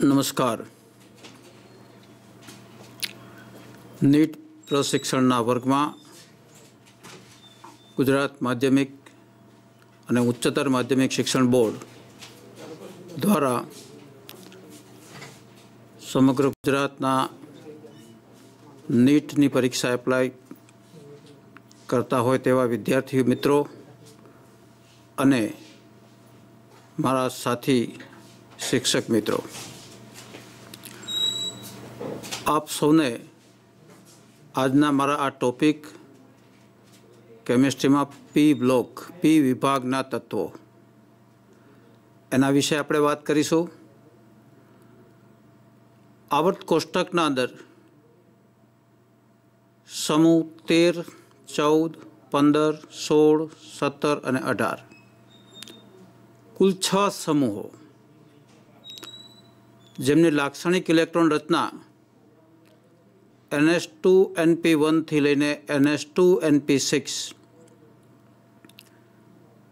નમસ્કાર નીટ પ્રશિક્ષણના વર્ગમાં ગુજરાત માધ્યમિક અને ઉચ્ચતર માધ્યમિક શિક્ષણ બોર્ડ દ્વારા સમગ્ર ગુજરાતના નીટની પરીક્ષા એપ્લાય કરતા હોય તેવા વિદ્યાર્થી મિત્રો અને મારા સાથી શિક્ષક મિત્રો આપ સૌને આજના મારા આ ટોપિક કેમિસ્ટ્રીમાં પી બ્લોક પી વિભાગના તત્વો એના વિશે આપણે વાત કરીશું આવર્ત કોષ્ટકના અંદર સમૂહ તેર ચૌદ પંદર સોળ સત્તર અને અઢાર કુલ છ સમૂહો જેમની લાક્ષણિક ઇલેક્ટ્રોન રચના એનએસ ટુ એનપી વનથી લઈને એનએસ ટુ એનપી સિક્સ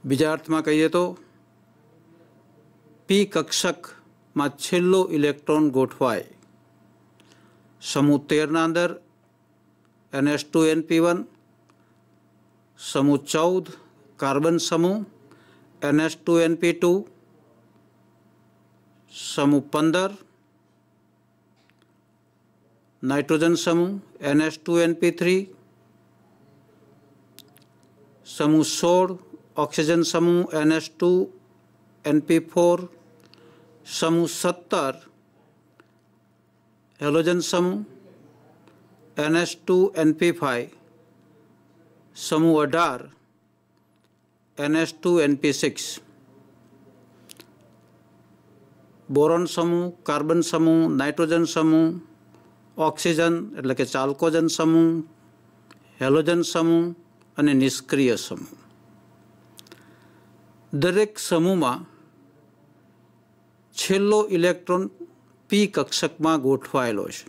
બીજા અર્થમાં કહીએ તો પી કક્ષકમાં છેલ્લો ઇલેક્ટ્રોન ગોઠવાય સમૂહ તેરના અંદર એનએસ ટુ એનપી વન સમૂહ ચૌદ કાર્બન સમૂહ એનએસ ટુ એનપી ટુ સમૂહ પંદર नाइट्रोजन समूह N S two N P three समूह सोर ऑक्सीजन समूह N S two N P four समूह सत्तर हेलोजन समूह N S two N P five समूह अठार N S two N P six boron समूह कार्बन समूह नाइट्रोजन समूह ઓક્સિજન એટલે કે ચાલ્કોજન સમૂહ હેલોજન સમૂહ અને નિષ્ક્રિય સમૂહ દરેક સમૂહમાં છેલ્લો ઇલેક્ટ્રોન પી કક્ષકમાં ગોઠવાયેલો છે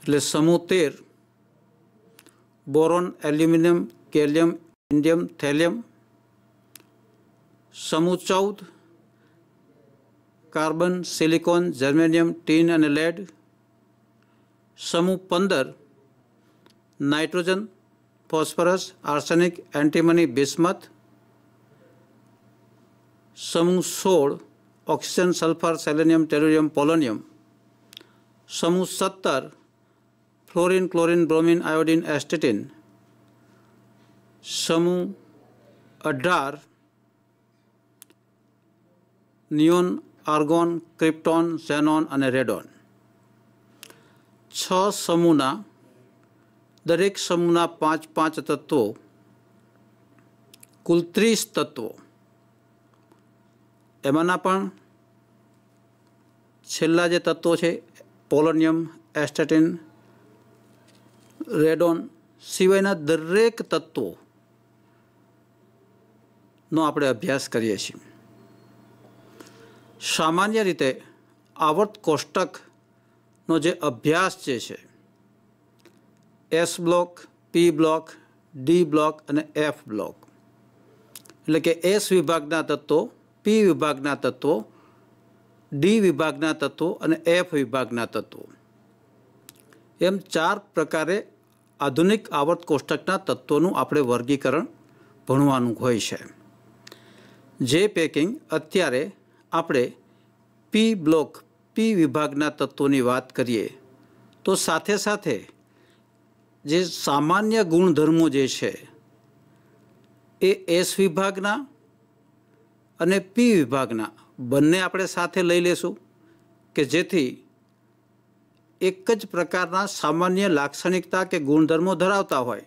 એટલે સમૂહ તેર boron aluminium gallium indium thallium સમૂહ ચૌદ કાર્બન સિલિકોન જર્મેનિયમ ટીન અને લેડ સમૂહ પંદર nitrogen phosphorus arsenic antimony bismuth સમૂહ સોળ oxygen sulphur selenium tellurium polonium સમૂહ સત્તર fluorine chlorine bromine iodine astatine સમૂહ અઢાર નિયોન આર્ગોન ક્રિપ્ટોન સેનોન અને રેડોન છ સમૂહના દરેક સમૂહના પાંચ પાંચ તત્વો કુલ ત્રીસ તત્વો એમાંના પણ છેલ્લા જે તત્વો છે પોલોનિયમ એસ્ટેટિન રેડોન સિવાયના દરેક તત્વોનો આપણે અભ્યાસ કરીએ છીએ સામાન્ય રીતે આવર્ત કોષ્ટકનો જે અભ્યાસ જે છે s block p block d block અને એફ બ્લોક એટલે કે એસ વિભાગના તત્વો પી વિભાગના તત્વો ડી વિભાગના તત્વો અને એફ વિભાગના તત્વો એમ ચાર પ્રકારે આધુનિક આવર્ત કોષ્ટકના તત્વોનું આપણે વર્ગીકરણ ભણવાનું હોય છે જે પેકિંગ અત્યારે આપણે પી બ્લોક પી વિભાગના તત્વોની વાત કરીએ તો સાથે સાથે જે સામાન્ય ગુણધર્મો જે છે એ એસ વિભાગના અને પી વિભાગના બંને આપણે સાથે લઈ લેશું કે જેથી એક જ પ્રકારના સામાન્ય લાક્ષણિકતા કે ગુણધર્મો ધરાવતા હોય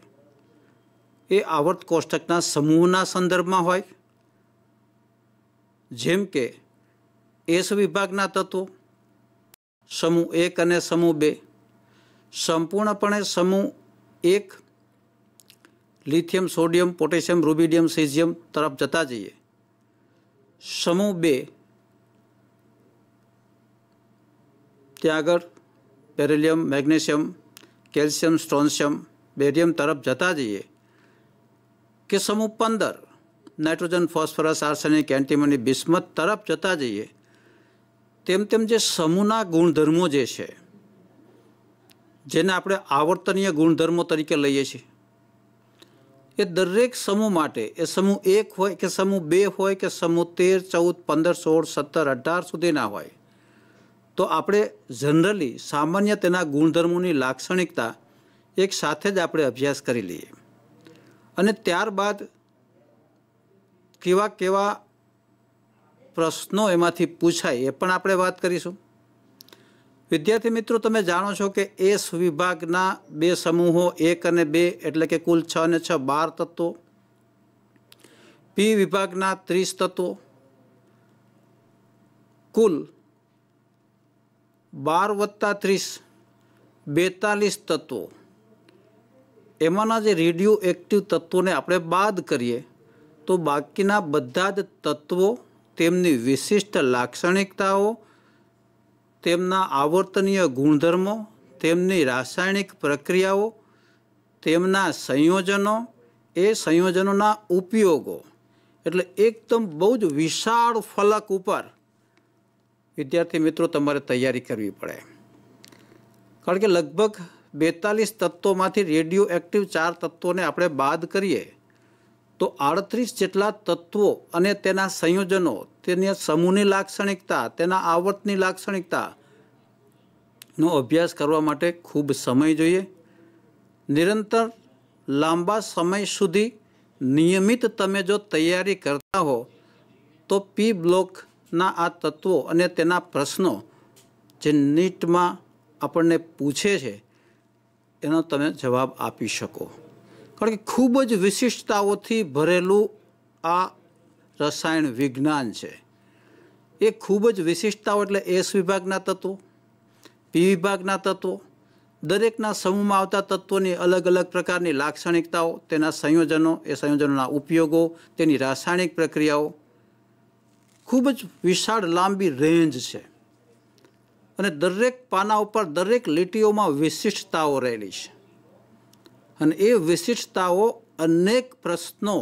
એ આવર્ત કોષ્ટકના સમૂહના સંદર્ભમાં હોય જેમ કે एस विभाग तत्वों समूह एक समूह बे संपूर्णपणे समूह एक lithium sodium potassium rubidium caesium तरफ जता जाइए समूह बे त्याग beryllium magnesium calcium strontium barium तरफ जता जाइए कि समूह पंदर nitrogen phosphorus arsenic antimony bismuth तरफ जता जाइए તેમ તેમ જે સમૂહના ગુણધર્મો જે છે જેને આપણે આવર્તનીય ગુણધર્મો તરીકે લઈએ છીએ એ દરેક સમૂહ માટે એ સમૂહ એક હોય કે સમૂહ બે હોય કે સમૂહ તેર ચૌદ પંદર સોળ સત્તર અઢાર સુધીના હોય તો આપણે જનરલી સામાન્ય તેના ગુણધર્મોની લાક્ષણિકતા એક સાથે જ આપણે અભ્યાસ કરી લઈએ અને ત્યારબાદ કેવા કેવા પ્રશ્નો એમાંથી પૂછાય એ પણ આપણે વાત કરીશું વિદ્યાર્થી મિત્રો તમે જાણો છો કે એસ વિભાગના બે સમૂહો એક અને બે એટલે કે કુલ છ અને છ બાર તત્વો પી વિભાગના ત્રીસ તત્વો કુલ બાર વત્તા ત્રીસ બેતાલીસ તત્વો એમાંના જે રેડિયો એક્ટિવ તત્વોને આપણે બાદ કરીએ તો બાકીના બધા જ તત્વો તેમની વિશિષ્ટ લાક્ષણિકતાઓ તેમના આવર્તનીય ગુણધર્મો તેમની રાસાયણિક પ્રક્રિયાઓ તેમના સંયોજનો એ સંયોજનોના ઉપયોગો એટલે એકદમ બહુ જ વિશાળ ફલક ઉપર વિદ્યાર્થી મિત્રો તમારે તૈયારી કરવી પડે કારણ કે લગભગ બેતાલીસ તત્વોમાંથી રેડિયો એક્ટિવ ચાર તત્વોને આપણે બાદ કરીએ તો આડત્રીસ જેટલા તત્વો અને તેના સંયોજનો તેની સમૂહની લાક્ષણિકતા તેના આવર્તની લાક્ષણિકતાનો અભ્યાસ કરવા માટે ખૂબ સમય જોઈએ નિરંતર લાંબા સમય સુધી નિયમિત તમે જો તૈયારી કરતા હો તો પી બ્લોકના આ તત્વો અને તેના પ્રશ્નો જે નીટમાં આપણને પૂછે છે એનો તમે જવાબ આપી શકો કારણ કે ખૂબ જ વિશિષ્ટતાઓથી ભરેલું આ રસાયણ વિજ્ઞાન છે એ ખૂબ જ વિશિષ્ટતાઓ એટલે એસ વિભાગના તત્વો પી વિભાગના તત્વો દરેકના સમૂહમાં આવતા તત્વોની અલગ અલગ પ્રકારની લાક્ષણિકતાઓ તેના સંયોજનો એ સંયોજનોના ઉપયોગો તેની રાસાયણિક પ્રક્રિયાઓ ખૂબ જ વિશાળ લાંબી રેન્જ છે અને દરેક પાના ઉપર દરેક લીટીઓમાં વિશિષ્ટતાઓ રહેલી છે અને એ વિશિષ્ટતાઓ અનેક પ્રશ્નો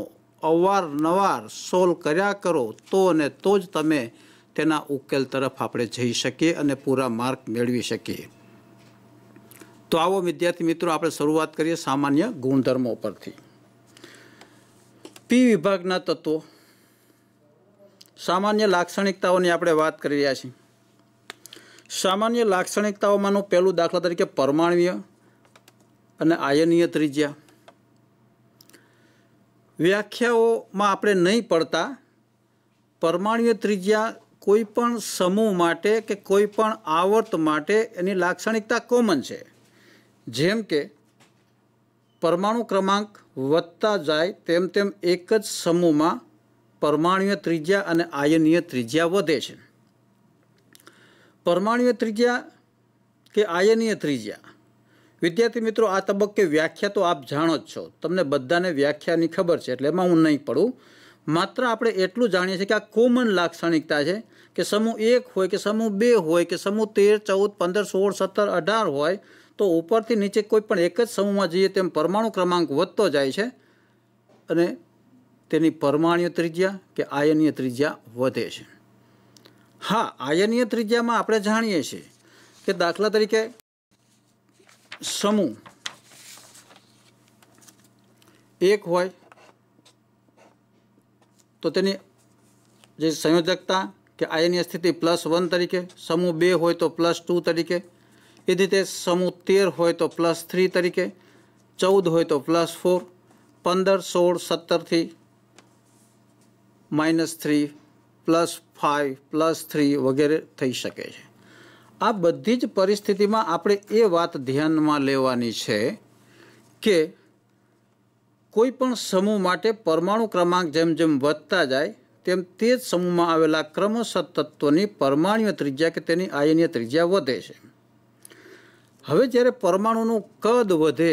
અવારનવાર સોલ્વ કર્યા કરો તો અને તો જ તમે તેના ઉકેલ તરફ આપણે જઈ શકીએ અને પૂરા માર્ક મેળવી શકીએ તો આવો વિદ્યાર્થી મિત્રો આપણે શરૂઆત કરીએ સામાન્ય ગુણધર્મો પરથી પી વિભાગના તત્વો સામાન્ય લાક્ષણિકતાઓની આપણે વાત કરી રહ્યા છીએ સામાન્ય લાક્ષણિકતાઓમાંનું પહેલું દાખલા તરીકે પરમાણ્વીય અને આયનીય ત્રિજ્યા વ્યાખ્યાઓમાં આપણે નહીં પડતા પરમાણુય ત્રિજ્યા કોઈ પણ સમૂહ માટે કે કોઈ પણ આવર્ત માટે એની લાક્ષણિકતા કોમન છે જેમ કે પરમાણુ ક્રમાંક વધતા જાય તેમ તેમ એક જ સમૂહમાં પરમાણુય ત્રિજ્યા અને આયનીય ત્રિજ્યા વધે છે પરમાણુય ત્રિજ્યા કે આયનીય ત્રિજ્યા વિદ્યાર્થી મિત્રો આ તબક્કે વ્યાખ્યા તો આપ જાણો જ છો તમને બધાને વ્યાખ્યાની ખબર છે એટલે એમાં હું નહીં પડું માત્ર આપણે એટલું જાણીએ છીએ કે આ કોમન લાક્ષણિકતા છે કે સમૂહ એક હોય કે સમૂહ બે હોય કે સમૂહ તેર ચૌદ પંદર સોળ સત્તર અઢાર હોય તો ઉપરથી નીચે કોઈ પણ એક જ સમૂહમાં જઈએ તેમ પરમાણુ ક્રમાંક વધતો જાય છે અને તેની પરમાણ્ય ત્રિજ્યા કે આયનીય ત્રિજ્યા વધે છે હા આયનીય ત્રિજ્યામાં આપણે જાણીએ છીએ કે દાખલા તરીકે સમૂહ એક હોય તો તેની જે સંયોજકતા કે આયની સ્થિતિ પ્લસ વન તરીકે સમૂહ બે હોય તો પ્લસ ટુ તરીકે એ રીતે સમૂહ તેર હોય તો પ્લસ થ્રી તરીકે ચૌદ હોય તો પ્લસ ફોર પંદર સોળ સત્તરથી minus three plus five plus three વગેરે થઈ શકે છે આ બધી જ પરિસ્થિતિમાં આપણે એ વાત ધ્યાનમાં લેવાની છે કે કોઈ પણ સમૂહ માટે પરમાણુ ક્રમાંક જેમ જેમ વધતા જાય તેમ તે જ સમૂહમાં આવેલા ક્રમશઃ તત્વોની પરમાણુય ત્રિજ્યા કે તેની આયનીય ત્રિજ્યા વધે છે હવે જ્યારે પરમાણુનું કદ વધે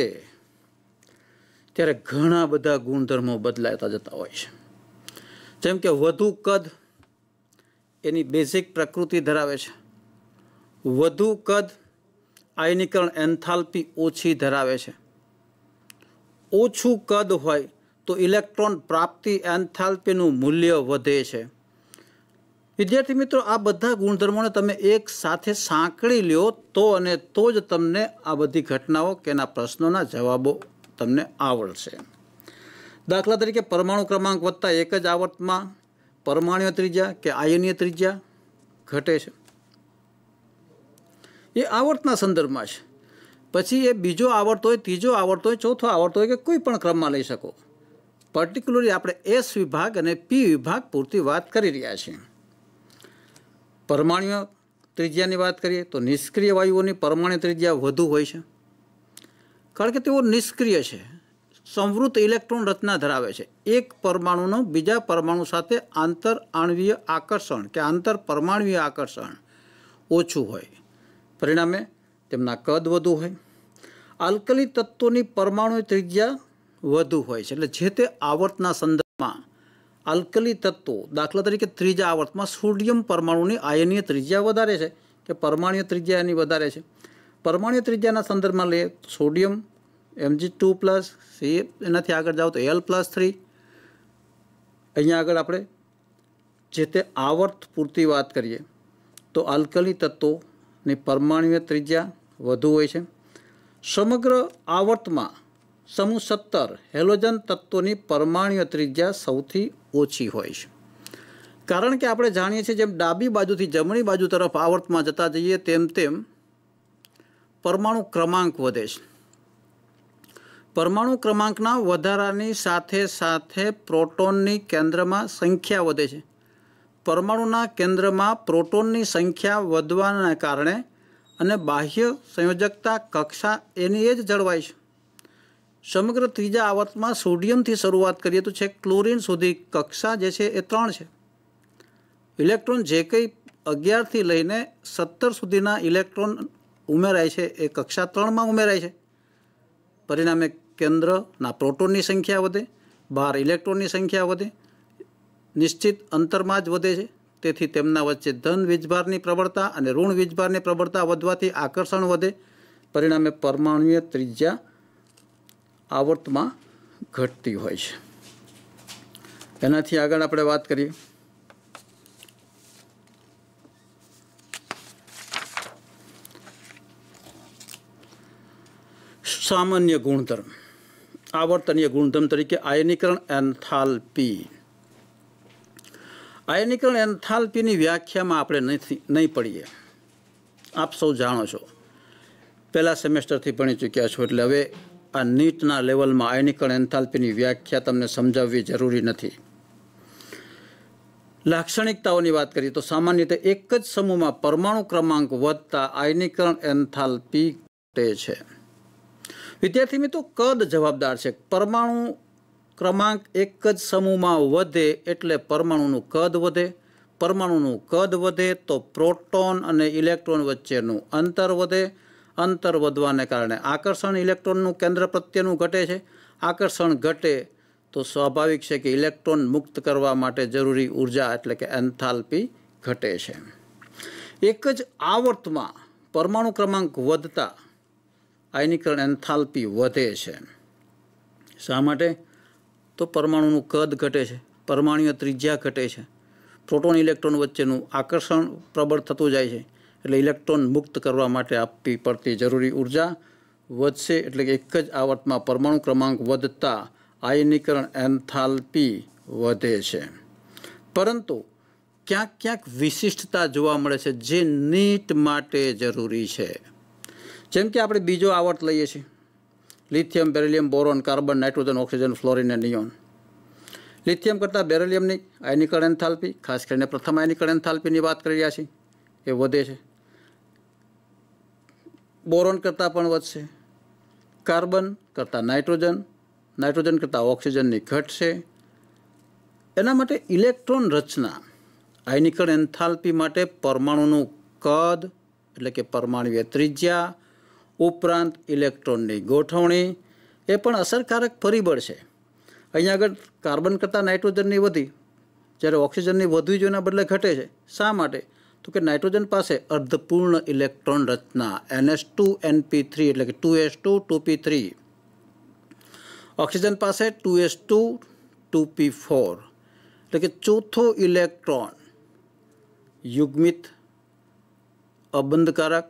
ત્યારે ઘણા બધા ગુણધર્મો બદલાતા જતા હોય છે જેમ કે વધુ કદ એની બેઝિક પ્રકૃતિ ધરાવે છે વધુ કદ આયનીકરણ એન્થાલ્પી ઓછી ધરાવે છે ઓછું કદ હોય તો ઇલેક્ટ્રોન પ્રાપ્તિ એન્થાલ્પીનું મૂલ્ય વધે છે વિદ્યાર્થી મિત્રો આ બધા ગુણધર્મોને તમે એક સાથે સાંકળી લ્યો તો અને તો જ તમને આ બધી ઘટનાઓ કે એના પ્રશ્નોના જવાબો તમને આવડશે દાખલા તરીકે પરમાણુ ક્રમાંક વધતા એક જ આવર્તમાં પરમાણુય ત્રિજ્યા કે આયનીય ત્રિજ્યા ઘટે છે એ આવર્તના સંદર્ભમાં છે પછી એ બીજો આવડતો હોય ત્રીજો આવડતો હોય ચોથો આવડતો હોય કે કોઈ પણ ક્રમમાં લઈ શકો પર્ટિક્યુલરલી આપણે એસ વિભાગ અને પી વિભાગ પૂરતી વાત કરી રહ્યા છીએ પરમાણ્ય ત્રિજ્યાની વાત કરીએ તો નિષ્ક્રિય વાયુઓની પરમાણ્ય ત્રિજ્યા વધુ હોય છે કારણ કે તેઓ નિષ્ક્રિય છે સંવૃત ઇલેક્ટ્રોન રચના ધરાવે છે એક પરમાણુનો બીજા પરમાણુ સાથે આંતર આણવીય આકર્ષણ કે આંતર પરમાણવીય આકર્ષણ ઓછું હોય પરિણામે તેમના કદ વધુ હોય આલ્કલી તત્વોની પરમાણુ ત્રિજ્યા વધુ હોય છે એટલે જે તે આવર્તના સંદર્ભમાં આલ્કલી તત્વો દાખલા તરીકે ત્રીજા આવર્તમાં સોડિયમ પરમાણુની આયનીય ત્રિજ્યા વધારે છે કે પરમાણ્ય ત્રિજ્યા એની વધારે છે પરમાણ્ય ત્રિજ્યાના સંદર્ભમાં લઈએ sodium Mg two plus C એનાથી આગળ જાઓ તો એલ પ્લસ થ્રી અહીંયા આગળ આપણે જે તે આવર્ત પૂરતી વાત કરીએ તો આલ્કલી તત્વો ની પરમાણુય ત્રિજ્યા વધુ હોય છે સમગ્ર આવર્તમાં સમૂહ સત્તર હેલોજન તત્વોની પરમાણુય ત્રિજ્યા સૌથી ઓછી હોય છે કારણ કે આપણે જાણીએ છીએ જેમ ડાબી બાજુથી જમણી બાજુ તરફ આવર્તમાં જતા જઈએ તેમ તેમ પરમાણુ ક્રમાંક વધે છે પરમાણુ ક્રમાંકના વધારાની સાથે સાથે પ્રોટોનની કેન્દ્રમાં સંખ્યા વધે છે પરમાણુના કેન્દ્રમાં પ્રોટોનની સંખ્યા વધવાના કારણે અને બાહ્ય સંયોજકતા કક્ષા એની એ જ જળવાય છે સમગ્ર ત્રીજા આવર્તમાં સોડિયમથી શરૂઆત કરીએ તો છે ક્લોરિન સુધી કક્ષા જે છે એ ત્રણ છે ઇલેક્ટ્રોન જે કંઈ અગિયારથી લઈને સત્તર સુધીના ઇલેક્ટ્રોન ઉમેરાય છે એ કક્ષા ત્રણમાં ઉમેરાય છે પરિણામે કેન્દ્રના પ્રોટોનની સંખ્યા વધે બહાર ઇલેક્ટ્રોનની સંખ્યા વધે નિશ્ચિત અંતરમાં જ વધે છે તેથી તેમના વચ્ચે ધન વીજભારની પ્રબળતા અને ઋણ વીજભારની પ્રબળતા વધવાથી આકર્ષણ વધે પરિણામે પરમાણુય ત્રિજ્યા આવર્તમાં ઘટતી હોય છે એનાથી આગળ આપણે વાત કરીએ સામાન્ય ગુણધર્મ આવર્તનીય ગુણધર્મ તરીકે આયનીકરણ એન્થાલ્પી આયનીકરણ એન્થાલ્પીની વ્યાખ્યામાં આપણે નથી નહીં પડીએ આપ સૌ જાણો છો પહેલાં સેમેસ્ટરથી ભણી ચૂક્યા છો એટલે હવે આ નીટના લેવલમાં આયનીકરણ એન્થાલ્પીની વ્યાખ્યા તમને સમજાવવી જરૂરી નથી લાક્ષણિકતાઓની વાત કરીએ તો સામાન્ય રીતે એક જ સમૂહમાં પરમાણુ ક્રમાંક વધતા આયનીકરણ એન્થાલ્પી ઘટે છે વિદ્યાર્થી મિત્રો કદ જવાબદાર છે પરમાણુ ક્રમાંક એક જ સમૂહમાં વધે એટલે પરમાણુનું કદ વધે પરમાણુનું કદ વધે તો પ્રોટોન અને ઇલેક્ટ્રોન વચ્ચેનું અંતર વધે અંતર વધવાને કારણે આકર્ષણ ઇલેક્ટ્રોનનું કેન્દ્ર પ્રત્યેનું ઘટે છે આકર્ષણ ઘટે તો સ્વાભાવિક છે કે ઇલેક્ટ્રોન મુક્ત કરવા માટે જરૂરી ઉર્જા એટલે કે એન્થાલ્પી ઘટે છે એક જ આવર્તમાં પરમાણુ ક્રમાંક વધતા આયનીકરણ એન્થાલ્પી વધે છે શા માટે તો પરમાણુનું કદ ઘટે છે પરમાણુય ત્રિજ્યા ઘટે છે પ્રોટોન ઇલેક્ટ્રોન વચ્ચેનું આકર્ષણ પ્રબળ થતું જાય છે એટલે ઇલેક્ટ્રોન મુક્ત કરવા માટે આપવી પડતી જરૂરી ઉર્જા વધશે એટલે કે એક જ આવર્તમાં પરમાણુ ક્રમાંક વધતા આયનીકરણ એન્થાલ્પી વધે છે પરંતુ ક્યાંક ક્યાંક વિશિષ્ટતા જોવા મળે છે જે નીટ માટે જરૂરી છે જેમ કે આપણે બીજો આવર્ત લઈએ છીએ lithium beryllium boron carbon nitrogen oxygen fluorine અને નિયોન લિથિયમ કરતાં બેરેલિયમની આયનિકળ એન્થાલ્પી ખાસ કરીને પ્રથમ આયનિકળ એન્થાલ્પીની વાત કરી રહ્યા છીએ એ વધે છે બોરોન કરતાં પણ વધશે કાર્બન કરતાં નાઇટ્રોજન નાઇટ્રોજન કરતાં ઓક્સિજનની ઘટશે એના માટે ઇલેક્ટ્રોન રચના આયનિકળ એન્થાલ્પી માટે પરમાણુનું કદ એટલે કે પરમાણુય ત્રિજ્યા ઉપરાંત ઇલેક્ટ્રોનની ગોઠવણી એ પણ અસરકારક પરિબળ છે અહીંયા આગળ કાર્બન કરતાં નાઇટ્રોજનની વધી જ્યારે ઓક્સિજનની વધવી જોઈએ એના બદલે ઘટે છે શા માટે તો કે નાઇટ્રોજન પાસે અર્ધપૂર્ણ ઇલેક્ટ્રોન રચના એનએસ ટુ એનપી થ્રી એટલે કે two s two two p three oxygen પાસે two s two two p four એટલે કે ચોથો ઇલેક્ટ્રોન યુગ્મિત અબંધકારક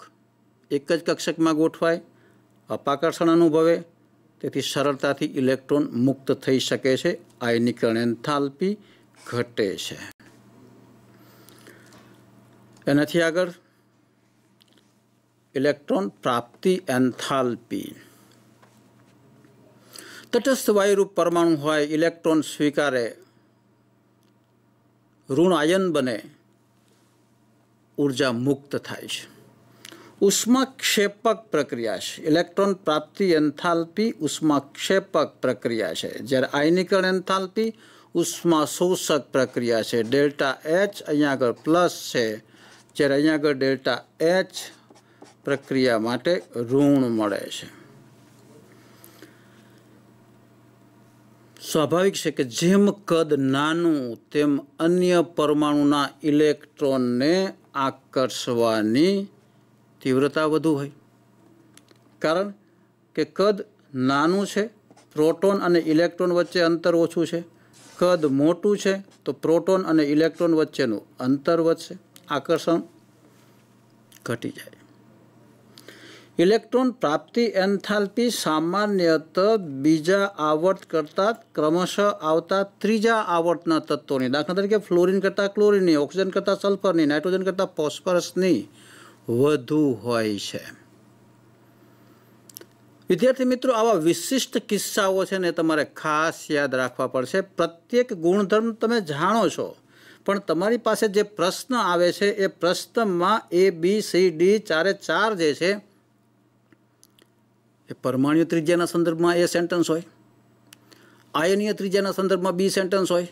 એક જ કક્ષકમાં ગોઠવાય અપાકર્ષણ અનુભવે તેથી સરળતાથી ઇલેક્ટ્રોન મુક્ત થઈ શકે છે આયનીકરણ એન્થાલ્પી ઘટે છે એનાથી આગળ ઇલેક્ટ્રોન પ્રાપ્તિ એન્થાલ્પી તટસ્થ વાયુરૂપ પરમાણુ હોય ઇલેક્ટ્રોન સ્વીકારે ઋણ આયન બને ઉર્જા મુક્ત થાય છે ઉષ્માક્ષેપક પ્રક્રિયા છે ઇલેક્ટ્રોન પ્રાપ્તિ એન્થાલ્પી ઉષ્માક્ષેપક પ્રક્રિયા છે જ્યારે આયનીકરણ એન્થાલ્પી ઉષ્મા શોષક પ્રક્રિયા છે ડેલ્ટા એચ અહીંયા આગળ પ્લસ છે જ્યારે અહીંયા આગળ ડેલ્ટા એચ પ્રક્રિયા માટે ઋણ મળે છે સ્વાભાવિક છે કે જેમ કદ નાનું તેમ અન્ય પરમાણુના ઇલેક્ટ્રોનને આકર્ષવાની તીવ્રતા વધુ હોય કારણ કે કદ નાનું છે પ્રોટોન અને ઇલેક્ટ્રોન વચ્ચે અંતર ઓછું છે કદ મોટું છે તો પ્રોટોન અને ઇલેક્ટ્રોન વચ્ચેનું અંતર વધશે આકર્ષણ ઘટી જાય ઇલેક્ટ્રોન પ્રાપ્તિ એન્થાલ્પી સામાન્યત બીજા આવર્ત કરતાં ક્રમશઃ આવતા ત્રીજા આવર્તના તત્વોની દાખલા તરીકે ફ્લોરિન કરતાં ક્લોરિનની ઓક્સિજન કરતાં સલ્ફરની નાઇટ્રોજન કરતાં ફોસ્ફરસની વધુ હોય છે વિદ્યાર્થી મિત્રો આવા વિશિષ્ટ કિસ્સાઓ છે ને તમારે ખાસ યાદ રાખવા પડશે પ્રત્યેક ગુણધર્મ તમે જાણો છો પણ તમારી પાસે જે પ્રશ્ન આવે છે એ પ્રશ્નમાં એ બી સી ડી ચારે ચાર જે છે એ પરમાણ્ય ત્રિજ્યાના સંદર્ભમાં એ સેન્ટન્સ હોય આયનીય ત્રિજ્યાના સંદર્ભમાં બી સેન્ટન્સ હોય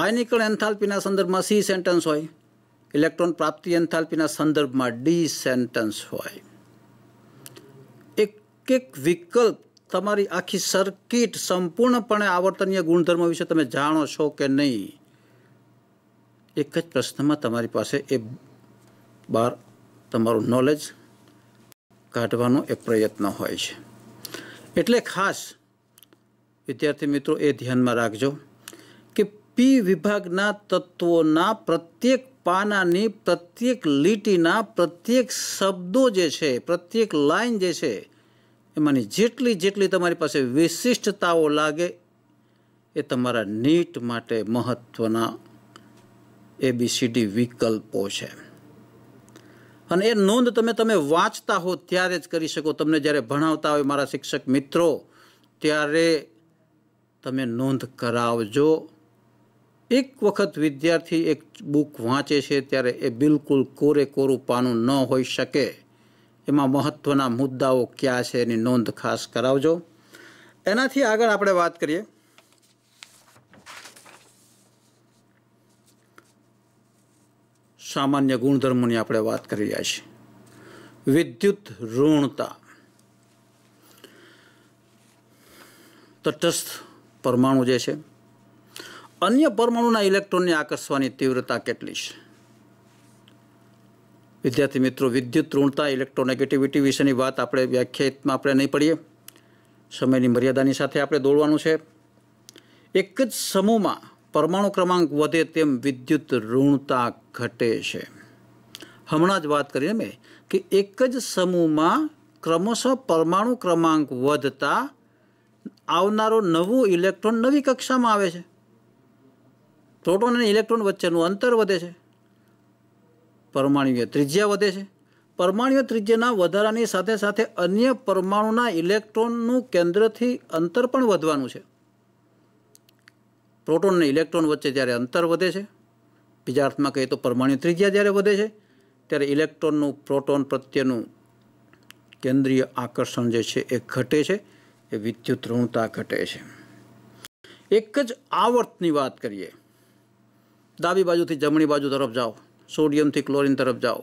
આયનિકળ એન્થાલ્પીના સંદર્ભમાં સી સેન્ટન્સ હોય ઇલેક્ટ્રોન પ્રાપ્તિ એન્થાલ્પીના સંદર્ભમાં ડી સેન્ટન્સ હોય એક એક વિકલ્પ તમારી આખી સર્કિટ સંપૂર્ણપણે આવર્તનીય ગુણધર્મો વિશે તમે જાણો છો કે નહીં એક જ પ્રશ્નમાં તમારી પાસે એ બાર તમારું નોલેજ કાઢવાનો એક પ્રયત્ન હોય છે એટલે ખાસ વિદ્યાર્થી મિત્રો એ ધ્યાનમાં રાખજો કે પી વિભાગના તત્વોના પ્રત્યેક પાનાની પ્રત્યેક લીટીના પ્રત્યેક શબ્દો જે છે પ્રત્યેક લાઈન જે છે એમાંની જેટલી જેટલી તમારી પાસે વિશિષ્ટતાઓ લાગે એ તમારા નીટ માટે મહત્ત્વના એબીસીડી વિકલ્પો છે અને એ નોંધ તમે તમે વાંચતા હો ત્યારે જ કરી શકો તમને જ્યારે ભણાવતા હોય મારા શિક્ષક મિત્રો ત્યારે તમે નોંધ કરાવજો એક વખત વિદ્યાર્થી એક બુક વાંચે છે ત્યારે એ બિલકુલ કોરે કોરું પાનું ન હોઈ શકે એમાં મહત્ત્વના મુદ્દાઓ ક્યાં છે એની નોંધ ખાસ કરાવજો એનાથી આગળ આપણે વાત કરીએ સામાન્ય ગુણધર્મોની આપણે વાત કરી રહ્યા છીએ વિદ્યુત ઋણતા તટસ્થ પરમાણુ જે છે અન્ય પરમાણુના ઇલેક્ટ્રોનને આકર્ષવાની તીવ્રતા કેટલી છે વિદ્યાર્થી મિત્રો વિદ્યુત ઋણતા ઇલેક્ટ્રોનેગેટિવિટી વિશેની વાત આપણે વ્યાખ્યાયિતમાં આપણે નહીં પડીએ સમયની મર્યાદાની સાથે આપણે દોડવાનું છે એક જ સમૂહમાં પરમાણુ ક્રમાંક વધે તેમ વિદ્યુત ઋણતા ઘટે છે હમણાં જ વાત કરીને મેં કે એક જ સમૂહમાં ક્રમશઃ પરમાણુ ક્રમાંક વધતા આવનારો નવો ઇલેક્ટ્રોન નવી કક્ષામાં આવે છે પ્રોટોન અને ઇલેક્ટ્રોન વચ્ચેનું અંતર વધે છે પરમાણુય ત્રિજ્યા વધે છે પરમાણુય ત્રિજ્યાના વધારાની સાથે સાથે અન્ય પરમાણુના ઇલેક્ટ્રોનનું કેન્દ્રથી અંતર પણ વધવાનું છે પ્રોટોન અને ઇલેક્ટ્રોન વચ્ચે જ્યારે અંતર વધે છે બીજા અર્થમાં કહીએ તો પરમાણુ ત્રિજ્યા જ્યારે વધે છે ત્યારે ઇલેક્ટ્રોનનું પ્રોટોન પ્રત્યેનું કેન્દ્રીય આકર્ષણ જે છે એ ઘટે છે એ વિદ્યુત ઋણતા ઘટે છે એક જ આવર્તની વાત કરીએ ડાબી બાજુથી જમણી બાજુ તરફ જાઓ સોડિયમથી ક્લોરિન તરફ જાઓ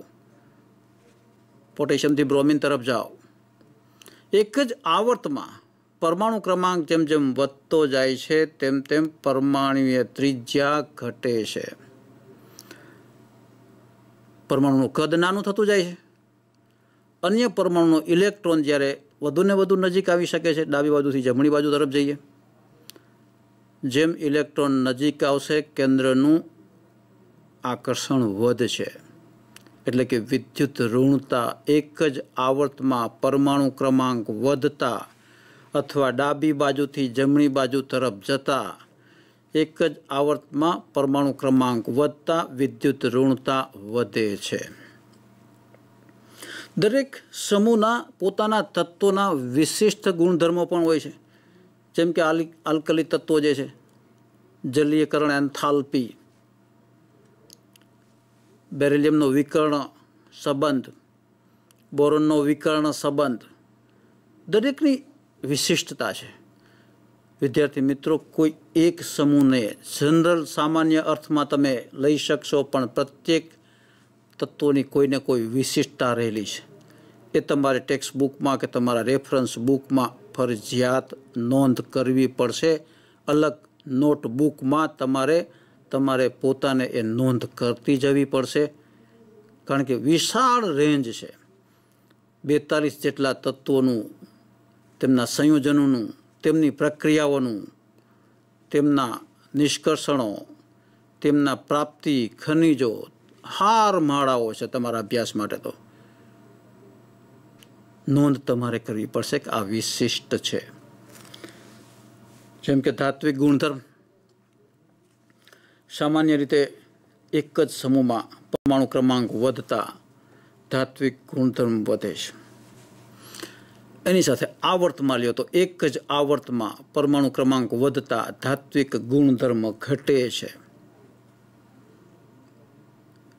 પોટેશિયમથી બ્રોમિન તરફ જાઓ એક જ આવર્તમાં પરમાણુ ક્રમાંક જેમ જેમ વધતો જાય છે તેમ તેમ પરમાણુય ત્રિજ્યા ઘટે છે પરમાણુનું કદ નાનું થતું જાય છે અન્ય પરમાણુનો ઇલેક્ટ્રોન જ્યારે વધુને વધુ નજીક આવી શકે છે ડાબી બાજુથી જમણી બાજુ તરફ જઈએ જેમ ઇલેક્ટ્રોન નજીક આવશે કેન્દ્રનું આકર્ષણ વધશે એટલે કે વિદ્યુત ઋણતા એક જ આવર્તમાં પરમાણુ ક્રમાંક વધતા અથવા ડાબી બાજુથી જમણી બાજુ તરફ જતા એક જ આવર્તમાં પરમાણુ ક્રમાંક વધતા વિદ્યુત ઋણતા વધે છે દરેક સમૂહના પોતાના તત્વોના વિશિષ્ટ ગુણધર્મો પણ હોય છે જેમ કે આલી આલ્કલી તત્વો જે છે જલીયકરણ એન્થાલ્પી બેરિલિયમનો વિકર્ણ સંબંધ બોરોનનો વિકર્ણ સંબંધ દરેકની વિશિષ્ટતા છે વિદ્યાર્થી મિત્રો કોઈ એક સમૂહને જનરલ સામાન્ય અર્થમાં તમે લઈ શકશો પણ પ્રત્યેક તત્વોની કોઈને કોઈ વિશિષ્ટતા રહેલી છે એ તમારે ટેક્સ્ટ બુકમાં કે તમારા રેફરન્સ બુકમાં ફરજિયાત નોંધ કરવી પડશે અલગ નોટબુકમાં તમારે તમારે પોતાને એ નોંધ કરતી જવી પડશે કારણ કે વિશાળ રેન્જ છે બેતાલીસ જેટલા તત્વોનું તેમના સંયોજનોનું તેમની પ્રક્રિયાઓનું તેમના નિષ્કર્ષણો તેમના પ્રાપ્તિ ખનિજો હાર માળાઓ છે તમારા અભ્યાસ માટે તો નોંધ તમારે કરવી પડશે કે આ વિશિષ્ટ છે જેમ કે ધાત્વિક ગુણધર્મ સામાન્ય રીતે એક જ સમૂહમાં પરમાણુ ક્રમાંક વધતા ધાત્વિક ગુણધર્મ વધે છે એની સાથે આવર્તમાં લ્યો તો એક જ આવર્તમાં પરમાણુ ક્રમાંક વધતા ધાત્વિક ગુણધર્મ ઘટે છે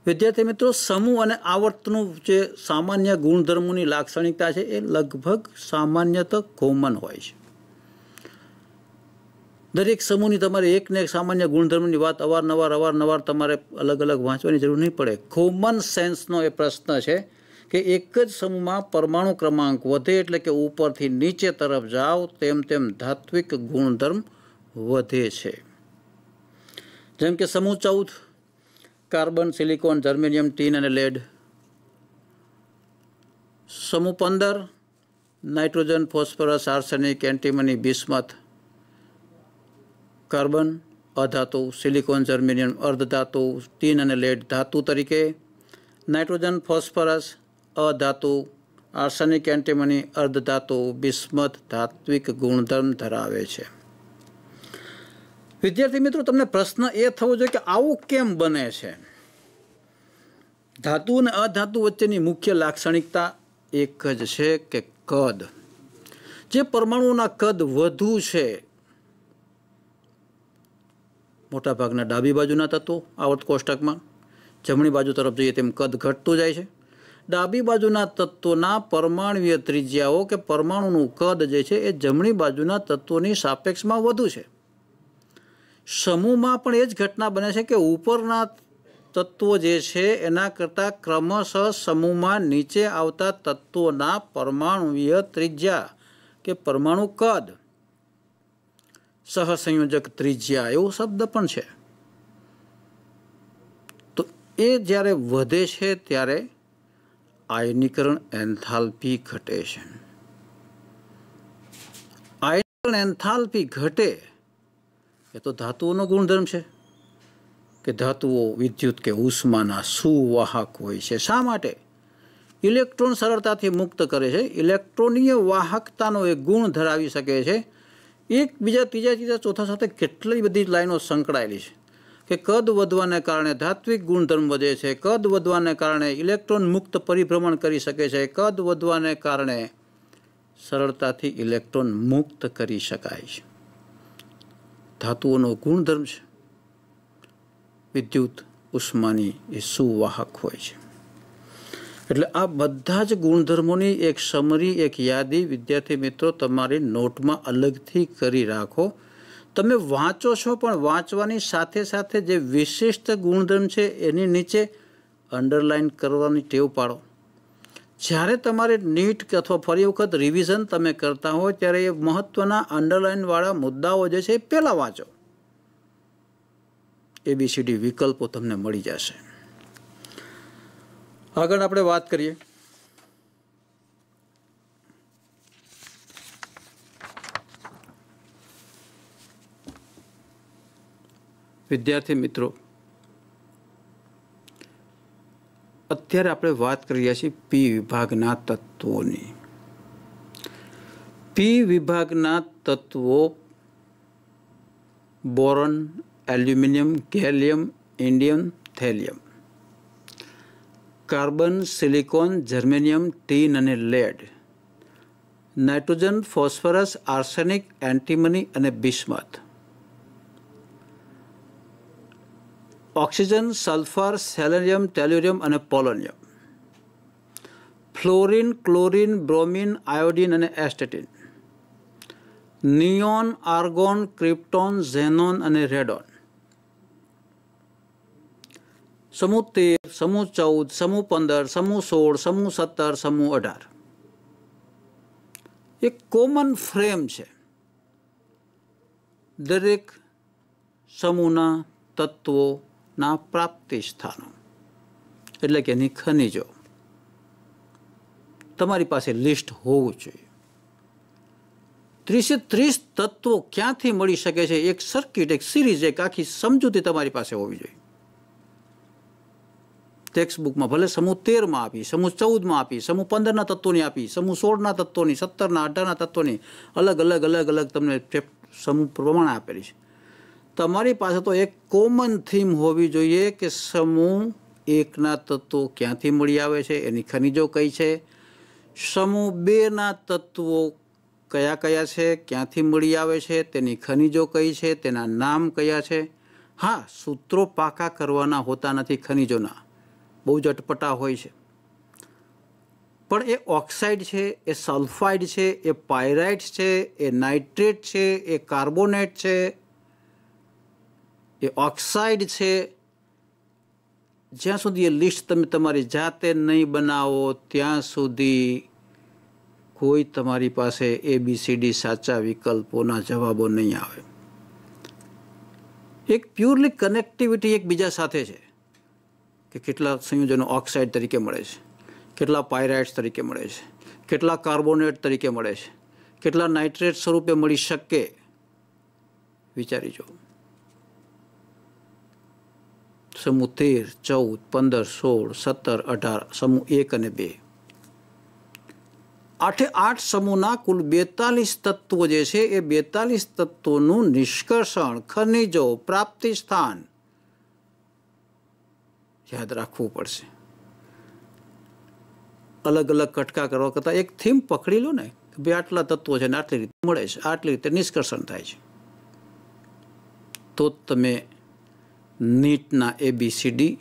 વિદ્યાર્થી મિત્રો સમૂહ અને આવર્તનું જે સામાન્ય ગુણધર્મોની લાક્ષણિકતા છે એ લગભગ સામાન્ય સામાન્યત કોમન હોય છે દરેક સમૂહની તમારે એકને એક સામાન્ય ગુણધર્મની વાત અવારનવાર અવારનવાર તમારે અલગ અલગ વાંચવાની જરૂર નહીં પડે કોમન સેન્સનો એ પ્રશ્ન છે કે એક જ સમૂહમાં પરમાણુ ક્રમાંક વધે એટલે કે ઉપરથી નીચે તરફ જાઓ તેમ તેમ ધાત્વિક ગુણધર્મ વધે છે જેમ કે સમૂહ ચૌદ કાર્બન સિલિકોન જર્મેનિયમ ટીન અને લેડ સમૂહ પંદર nitrogen phosphorus arsenic antimony bismuth carbon અધાતુ સિલિકોન જર્મેનિયમ અર્ધધાતુ ટીન અને લેડ ધાતુ તરીકે નાઇટ્રોજન ફોસ્ફરસ અધાતુ આર્સનિક એન્ટીમની અર્ધધાતુ બિસ્મત ધાત્વિક ગુણધર્મ ધરાવે છે વિદ્યાર્થી મિત્રો તમને પ્રશ્ન એ થવો જોઈએ કે આવું કેમ બને છે ધાતુ અને અધાતુ વચ્ચેની મુખ્ય લાક્ષણિકતા એક જ છે કે કદ જે પરમાણુના કદ વધુ છે મોટાભાગના ડાબી બાજુના તત્વો આવર્ત કોષ્ટકમાં જમણી બાજુ તરફ જઈએ તેમ કદ ઘટતું જાય છે ડાબી બાજુના તત્વોના પરમાણુય ત્રિજ્યાઓ કે પરમાણુનું કદ જે છે એ જમણી બાજુના તત્વોની સાપેક્ષમાં વધુ છે સમૂહમાં પણ એ જ ઘટના બને છે કે ઉપરના તત્વો જે છે એના કરતાં ક્રમશઃ સમૂહમાં નીચે આવતા તત્વોના પરમાણુય ત્રિજ્યા કે પરમાણુ કદ સહસંયોજક ત્રિજ્યા એવો શબ્દ પણ છે તો એ જ્યારે વધે છે ત્યારે આયનીકરણ એન્થાલ્પી ઘટે છે આયનીકરણ એન્થાલ્પી ઘટે એ તો ધાતુઓનો ગુણધર્મ છે કે ધાતુઓ વિદ્યુત કે ઉષ્માના સુવાહક હોય છે શા માટે ઇલેક્ટ્રોન સરળતાથી મુક્ત કરે છે ઇલેક્ટ્રોનીય વાહકતાનો એ ગુણ ધરાવી શકે છે એકબીજા ત્રીજા ત્રીજા ચોથા સાથે કેટલી બધી લાઈનો સંકળાયેલી છે કે કદ વધવાને કારણે ધાત્વિક ગુણધર્મ વધે છે કદ વધવાને કારણે ઇલેક્ટ્રોન મુક્ત પરિભ્રમણ કરી શકે છે કદ વધવાને કારણે સરળતાથી ઇલેક્ટ્રોન મુક્ત કરી શકાય છે ધાતુઓનો ગુણધર્મ છે વિદ્યુત ઉષ્માની એ સુવાહક હોય છે એટલે આ બધા જ ગુણધર્મોની એક સમરી એક યાદી વિદ્યાર્થી મિત્રો તમારી નોટમાં અલગથી કરી રાખો તમે વાંચો છો પણ વાંચવાની સાથે સાથે જે વિશિષ્ટ ગુણધર્મ છે એની નીચે અંડરલાઇન કરવાની ટેવ પાડો જ્યારે તમારે નીટ અથવા ફરી વખત રિવિઝન તમે કરતા હોય ત્યારે એ મહત્ત્વના અંડરલાઇનવાળા મુદ્દાઓ જે છે એ પહેલાં વાંચો એબીસીડી વિકલ્પો તમને મળી જશે अगर हम अपने बात करिए विद्यार्थी मित्रों અત્યાર આપણે વાત કરી છે પી વિભાગના તત્વોની પી વિભાગના તત્વો boron aluminium gallium indium thallium carbon silicon germanium tin અને lead nitrogen phosphorus arsenic antimony અને bismuth oxygen sulphur selenium tellurium અને polonium fluorine chlorine bromine iodine અને astatine neon argon krypton xenon અને રેડોન સમૂહ તેર સમૂહ ચૌદ સમૂહ પંદર સમૂહ સોળ સમૂહ સત્તર સમૂહ અઢાર એક કોમન ફ્રેમ છે દરેક સમૂહના તત્વોના પ્રાપ્તિ સ્થાનો એટલે કે એની ખનિજો તમારી પાસે લિસ્ટ હોવું જોઈએ ત્રીસે ત્રીસ તત્વો ક્યાંથી મળી શકે છે એક સર્કિટ એક સિરીઝ એક આખી સમજૂતી તમારી પાસે હોવી જોઈએ ટેક્સ્ટ બુકમાં ભલે સમૂહ તેરમાં આપી સમૂહ ચૌદમાં આપી સમૂહ પંદરના તત્વોની આપી સમૂહ સોળના તત્વોની સત્તરના અઢારના તત્વોની અલગ અલગ અલગ અલગ તમને સમૂહ પ્રમાણે આપેલી છે તમારી પાસે તો એક કોમન થીમ હોવી જોઈએ કે સમૂહ એકના તત્વો ક્યાંથી મળી આવે છે એની ખનિજો કઈ છે સમૂહ બેના તત્વો કયા કયા છે ક્યાંથી મળી આવે છે તેની ખનિજો કઈ છે તેના નામ કયા છે હા સૂત્રો પાકા કરવાના હોતા નથી ખનિજોના બહુ જ અટપટા હોય છે પણ એ ઓક્સાઇડ છે એ સલ્ફાઇડ છે એ પાયરાઇટ્સ છે એ નાઇટ્રેટ છે એ કાર્બોનેટ છે એ ઓક્સાઇડ છે જ્યાં સુધી એ લિસ્ટ તમે તમારી જાતે નહીં બનાવો ત્યાં સુધી કોઈ તમારી પાસે એબીસીડી સાચા વિકલ્પોના જવાબો નહીં આવે એક પ્યોરલી કનેક્ટિવિટી એકબીજા સાથે છે કે કેટલા સંયોજનો ઓક્સાઇડ તરીકે મળે છે કેટલા પાયરાઇટ્સ તરીકે મળે છે કેટલા કાર્બોનેટ તરીકે મળે છે કેટલા નાઇટ્રેટ સ્વરૂપે મળી શકે વિચારી જો સમૂહ તેર ચૌદ પંદર સોળ સત્તર અઢાર સમૂહ એક અને બે આઠે આઠ સમૂહના કુલ બેતાલીસ તત્વો જે છે એ બેતાલીસ તત્વોનું નિષ્કર્ષણ ખનિજો પ્રાપ્તિ સ્થાન યાદ રાખવું પડશે અલગ અલગ કટકા કરવા કરતાં એક થીમ પકડી લો ને કે ભાઈ આટલા તત્વો છે ને આટલી રીતે મળે છે આટલી રીતે નિષ્કર્ષણ થાય છે તો તમે નીટના એબીસીડી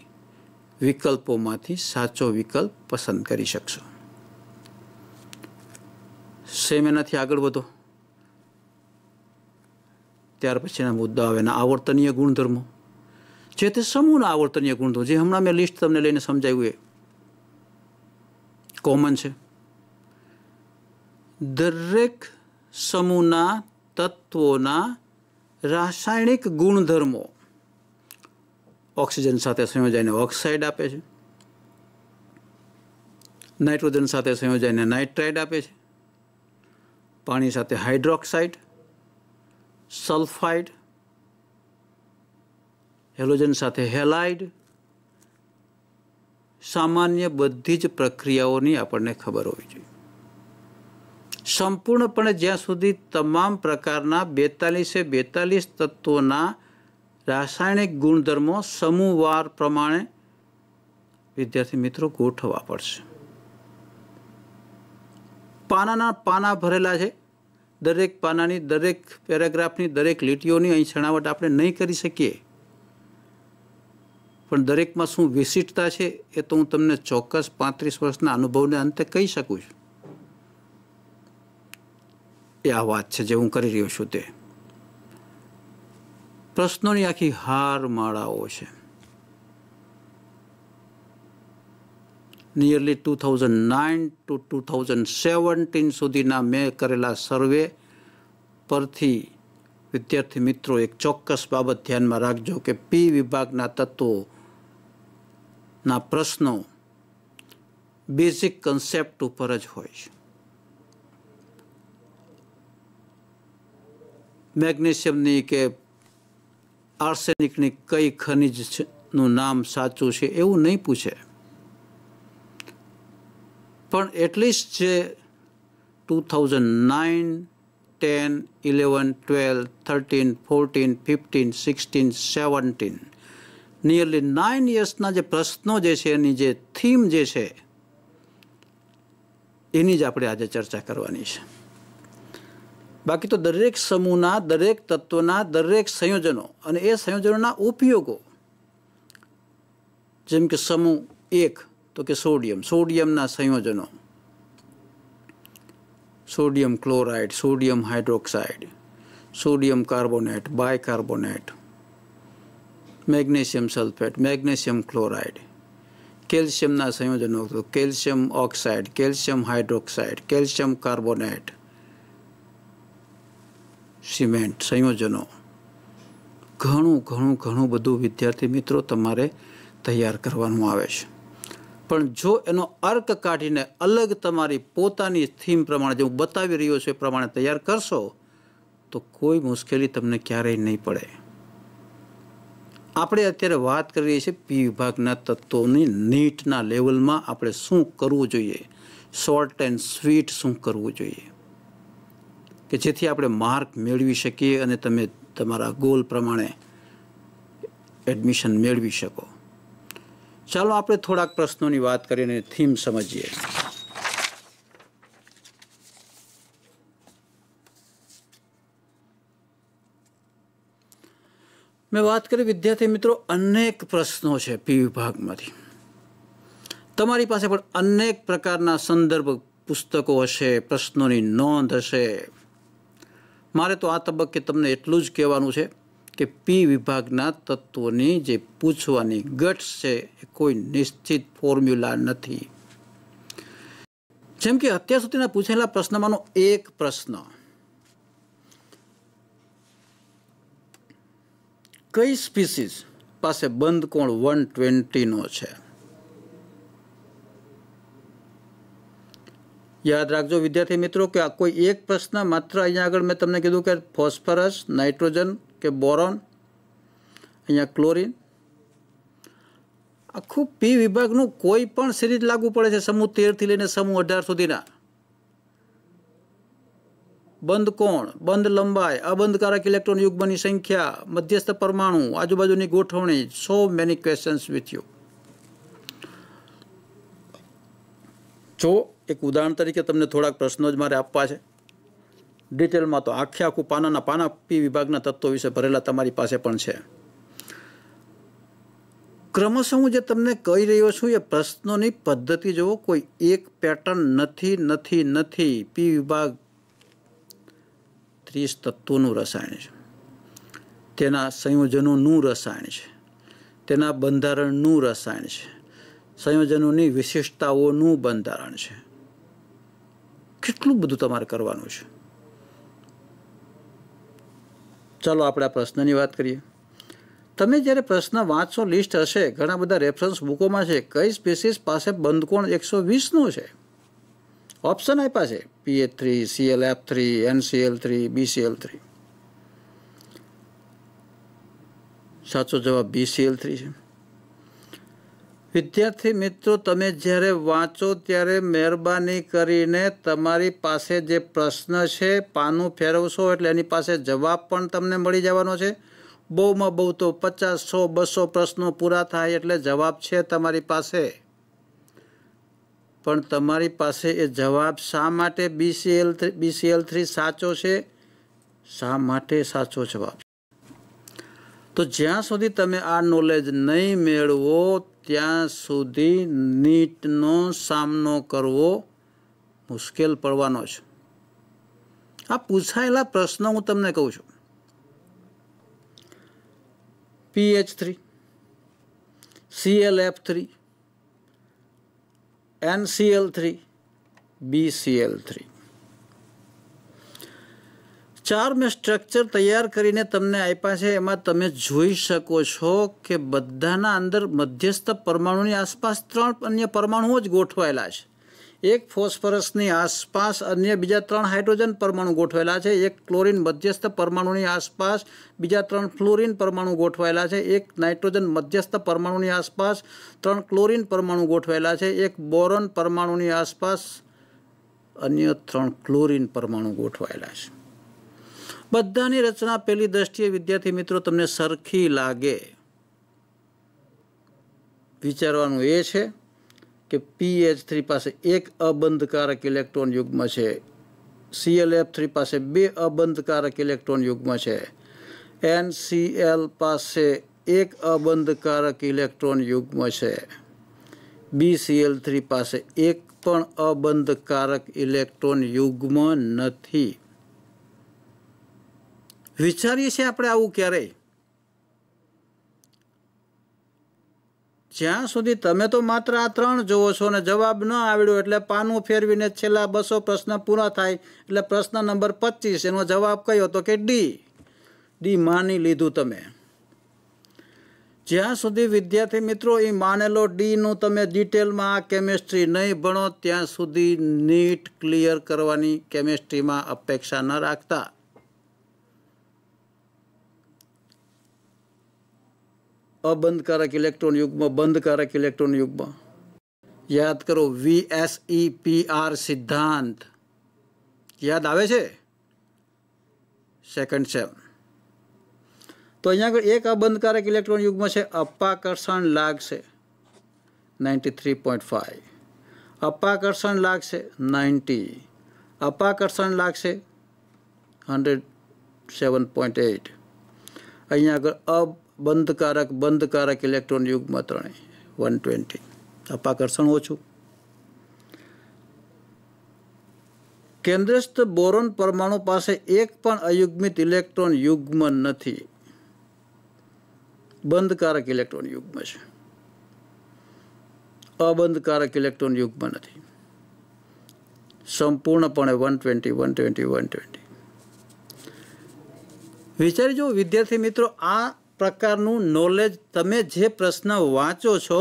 વિકલ્પોમાંથી સાચો વિકલ્પ પસંદ કરી શકશો સેમ એનાથી આગળ વધો ત્યાર પછીના મુદ્દાઓ એના આવર્તનીય ગુણધર્મો જે તે સમૂહના આવર્તનીય ગુણધો જે હમણાં મેં લિસ્ટ તમને લઈને સમજાવ્યું એ કોમન છે દરેક સમૂહના તત્વોના રાસાયણિક ગુણધર્મો ઓક્સિજન સાથે સંયોજાઈને ઓક્સાઇડ આપે છે નાઇટ્રોજન સાથે સંયોજાઈને નાઇટ્રાઇડ આપે છે પાણી સાથે હાઇડ્રોક્સાઇડ સલ્ફાઇડ હેલોજન સાથે હેલાઇડ સામાન્ય બધી જ પ્રક્રિયાઓની આપણને ખબર હોવી જોઈએ સંપૂર્ણપણે જ્યાં સુધી તમામ પ્રકારના બેતાલીસે બેતાલીસ તત્વોના રાસાયણિક ગુણધર્મો સમૂહવાર પ્રમાણે વિદ્યાર્થી મિત્રો ગોઠવવા પડશે પાનાના પાના ભરેલા છે દરેક પાનાની દરેક પેરેગ્રાફની દરેક લીટીઓની અહીં છણાવટ આપણે નહીં કરી શકીએ પણ દરેકમાં શું વિશિષ્ટતા છે એ તો હું તમને ચોક્કસ પાંત્રીસ વર્ષના અનુભવને અંતે કહી શકું છું એ આ વાત છે જે હું કરી રહ્યો છું તે પ્રશ્નોની આખી હાર માળાઓ છે nearly two thousand nine to two thousand seventeen સુધીના મેં કરેલા સર્વે પરથી વિદ્યાર્થી મિત્રો એક ચોક્કસ બાબત ધ્યાનમાં રાખજો કે પી વિભાગના તત્વો ના પ્રશ્નો બેઝિક કન્સેપ્ટ ઉપર જ હોય છે મેગ્નેશિયમની કે આર્સેનિકની કઈ ખનિજ નું નામ સાચું છે એવું નહીં પૂછે પણ એટલીસ્ટ જે two thousand nine ten eleven twelve thirteen fourteen fifteen sixteen seventeen nearly nine યર્સના જે પ્રશ્નો જે છે એની જે થીમ જે છે એની જ આપણે આજે ચર્ચા કરવાની છે બાકી તો દરેક સમૂહના દરેક તત્વના દરેક સંયોજનો અને એ સંયોજનોના ઉપયોગો જેમ કે સમૂહ એક તો કે સોડિયમ સોડિયમના સંયોજનો sodium chloride sodium hydroxide sodium carbonate bicarbonate magnesium sulphate magnesium chloride કેલ્શિયમના સંયોજનો calcium oxide calcium hydroxide calcium carbonate cement સંયોજનો ઘણું ઘણું ઘણું બધું વિદ્યાર્થી મિત્રો તમારે તૈયાર કરવાનું આવે છે પણ જો એનો અર્ક કાઢીને અલગ તમારી પોતાની થીમ પ્રમાણે જે હું બતાવી રહ્યો છું એ પ્રમાણે તૈયાર કરશો તો કોઈ મુશ્કેલી તમને ક્યારેય નહીં પડે આપણે અત્યારે વાત કરીએ છીએ પી વિભાગના તત્વોની નીટના લેવલમાં આપણે શું કરવું જોઈએ શોર્ટ એન્ડ સ્વીટ શું કરવું જોઈએ કે જેથી આપણે માર્ક મેળવી શકીએ અને તમે તમારા ગોલ પ્રમાણે એડમિશન મેળવી શકો ચાલો આપણે થોડાક પ્રશ્નોની વાત કરીને થીમ સમજીએ મેં વાત કરી વિદ્યાર્થી મિત્રો અનેક પ્રશ્નો છે પી વિભાગમાંથી તમારી પાસે પણ અનેક પ્રકારના સંદર્ભ પુસ્તકો હશે પ્રશ્નોની નોંધ હશે મારે તો આ તબક્કે તમને એટલું જ કહેવાનું છે કે પી વિભાગના તત્વોની જે પૂછવાની ગટ્સ છે એ કોઈ નિશ્ચિત ફોર્મ્યુલા નથી જેમ કે અત્યાર સુધીના પૂછેલા પ્રશ્નમાંનો એક પ્રશ્ન કઈ સ્પીસીસ પાસે બંધ કોણ વન ટ્વેન્ટીનો છે યાદ રાખજો વિદ્યાર્થી મિત્રો કે આ કોઈ એક પ્રશ્ન માત્ર અહીંયા આગળ મેં તમને કીધું કે ફોસ્ફરસ નાઇટ્રોજન કે બોરોન અહીંયા ક્લોરિન આખું પી વિભાગનું કોઈ પણ સિરીઝ લાગુ પડે છે સમૂહ તેરથી લઈને સમૂહ અઢાર સુધીના બંધ કોણ બંધ લંબાઈ અબંધકારક ઇલેક્ટ્રોન યુગ્મની સંખ્યા મધ્યસ્થ પરમાણુ આજુબાજુની ગોઠવણી so many questions with you જો એક ઉદાહરણ તરીકે તમને થોડાક પ્રશ્નો જ મારે આપવા છે ડિટેલમાં તો આખે આખું પાનાના પાના પી વિભાગના તત્વો વિશે ભરેલા તમારી પાસે પણ છે ક્રમશઃ હું જે તમને કહી રહ્યો છું એ પ્રશ્નોની પદ્ધતિ જેવો કોઈ એક પેટર્ન નથી નથી નથી પી વિભાગ ત્રીસ તત્વોનું રસાયણ છે તેના સંયોજનોનું રસાયણ છે તેના બંધારણનું રસાયણ છે સંયોજનોની વિશેષતાઓનું બંધારણ છે કેટલું બધું તમારે કરવાનું છે ચાલો આપણે આ પ્રશ્નની વાત કરીએ તમે જ્યારે પ્રશ્ન વાંચશો લિસ્ટ હશે ઘણા બધા રેફરન્સ બુકોમાં છે કઈ સ્પેસીસ પાસે બંધકોણ એકસો વીસનું છે ઓપ્શન આપ્યા છે PA3, CLF3, NCL3, BCL3 સાચો જવાબ BCL3 છે વિદ્યાર્થી મિત્રો તમે જ્યારે વાંચો ત્યારે મહેરબાની કરીને તમારી પાસે જે પ્રશ્ન છે પાનું ફેરવશો એટલે એની પાસે જવાબ પણ તમને મળી જવાનો છે બહુમાં બહુ તો પચાસ સો બસો પ્રશ્નો પૂરા થાય એટલે જવાબ છે તમારી પાસે પણ તમારી પાસે એ જવાબ શા માટે બીસીએલ થ્રી બીસીએલ થ્રી સાચો છે શા માટે સાચો જવાબ તો જ્યાં સુધી તમે આ નોલેજ નહીં મેળવો ત્યાં સુધી નીટનો સામનો કરવો મુશ્કેલ પડવાનો છે આ પૂછાયેલા પ્રશ્નો હું તમને કહું છું pH three સીએલએફ three NCl3 BCl3 ચાર મેં સ્ટ્રક્ચર તૈયાર કરીને તમને આપ્યા છે એમાં તમે જોઈ શકો છો કે બધાના અંદર મધ્યસ્થ પરમાણુની આસપાસ ત્રણ અન્ય પરમાણુઓ જ ગોઠવાયેલા છે એક ફોસ્ફરસની આસપાસ અન્ય બીજા ત્રણ હાઇડ્રોજન પરમાણુ ગોઠવેલા છે એક ક્લોરિન મધ્યસ્થ પરમાણુની આસપાસ બીજા ત્રણ ફ્લોરિન પરમાણુ ગોઠવાયેલા છે એક નાઇટ્રોજન મધ્યસ્થ પરમાણુની આસપાસ ત્રણ ક્લોરિન પરમાણુ ગોઠવાયેલા છે એક બોરોન પરમાણુની આસપાસ અન્ય ત્રણ ક્લોરિન પરમાણુ ગોઠવાયેલા છે બધાની રચના પહેલી દ્રષ્ટિએ વિદ્યાર્થી મિત્રો તમને સરખી લાગે વિચારવાનું એ છે કે પીએચ થ્રી પાસે એક અબંધકારક ઇલેક્ટ્રોન યુગ્મ છે સીએલએફ થ્રી પાસે બે અબંધકારક ઇલેક્ટ્રોન યુગ્મ છે એન એનસીએલ પાસે એક અબંધકારક ઇલેક્ટ્રોન યુગ્મ છે બી સીએલ થ્રી પાસે એક પણ અબંધકારક ઇલેક્ટ્રોન યુગ્મ નથી વિચારીએ છીએ આપણે આવું ક્યારેય જ્યાં સુધી તમે તો માત્ર આ ત્રણ જુઓ છો અને જવાબ ન આવડ્યો એટલે પાનું ફેરવીને છેલ્લા બસો પ્રશ્ન પૂરા થાય એટલે પ્રશ્ન નંબર પચીસ એનો જવાબ કયો તો કે ડી ડી માની લીધું તમે જ્યાં સુધી વિદ્યાર્થી મિત્રો એ માનેલો ડીનું તમે ડિટેલમાં આ કેમેસ્ટ્રી નહીં ભણો ત્યાં સુધી નીટ ક્લિયર કરવાની કેમેસ્ટ્રીમાં અપેક્ષા ન રાખતા अबंधकारक इलेक्ट्रॉन युग में बंद इलेक्ट्रॉन युग में याद करो V S E P R सिद्धांत याद आए सेकंड सेम तो अँ एक अबंध इलेक्ट्रॉन युग में से अपाकर्षण लाग से नाइंटी थ्री पॉइंट फाइव अपाकर्षण लाग से नाइंटी अपाकर्षण लाग से hundred seven point eight uh अगर अब બંધકારક બંધકારક ઇલેક્ટ્રોન યુગમાં ત્રણેય વન ટ્વેન્ટી અપાકર્ષણ ઓછું કેન્દ્રસ્થ બોરોન પરમાણુ પાસે એક પણ અયુગ્મિત ઇલેક્ટ્રોન યુગ્મ નથી બંધકારક ઇલેક્ટ્રોન યુગ્મ છે અબંધકારક ઇલેક્ટ્રોન યુગ્મ નથી સંપૂર્ણપણે one twenty one twenty one twenty વિચારી જો વિદ્યાર્થી મિત્રો આ પ્રકારનું નોલેજ તમે જે પ્રશ્ન વાંચો છો